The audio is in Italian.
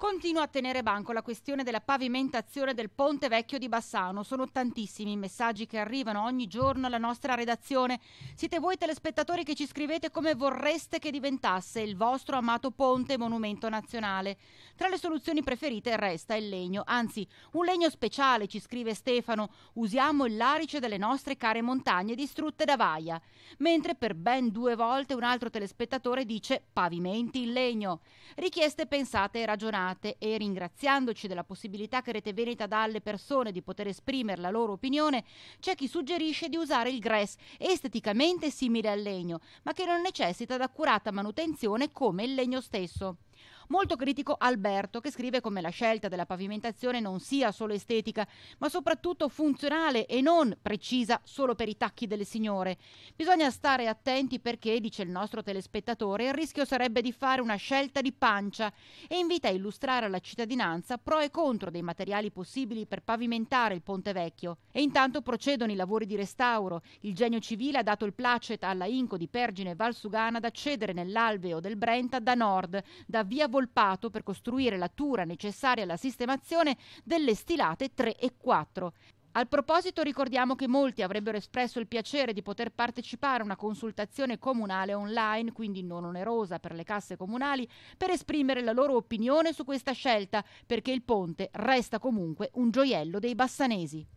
Continua a tenere banco la questione della pavimentazione del ponte vecchio di Bassano. Sono tantissimi i messaggi che arrivano ogni giorno alla nostra redazione. Siete voi telespettatori che ci scrivete come vorreste che diventasse il vostro amato ponte monumento nazionale. Tra le soluzioni preferite resta il legno, anzi un legno speciale, ci scrive Stefano, usiamo il larice delle nostre care montagne distrutte da vaia. Mentre per ben due volte un altro telespettatore dice pavimenti in legno. Richieste pensate e ragionate telefonate e ringraziandoci della possibilità che Rete Veneta dà alle persone di poter esprimere la loro opinione, c'è chi suggerisce di usare il grass esteticamente simile al legno, ma che non necessita d'accurata manutenzione come il legno stesso. Molto critico Alberto che scrive come la scelta della pavimentazione non sia solo estetica, ma soprattutto funzionale e non precisa solo per i tacchi delle signore. Bisogna stare attenti perché, dice il nostro telespettatore, il rischio sarebbe di fare una scelta di pancia e invita a illustrare alla cittadinanza pro e contro dei materiali possibili per pavimentare il Ponte Vecchio. E intanto procedono i lavori di restauro. Il genio civile ha dato il placet alla Inco di Pergine Valsugana da cedere nell'alveo del Brenta da nord, da via Volpato per costruire la tura necessaria alla sistemazione delle stilate 3 e 4. Al proposito ricordiamo che molti avrebbero espresso il piacere di poter partecipare a una consultazione comunale online, quindi non onerosa per le casse comunali, per esprimere la loro opinione su questa scelta, perché il ponte resta comunque un gioiello dei bassanesi.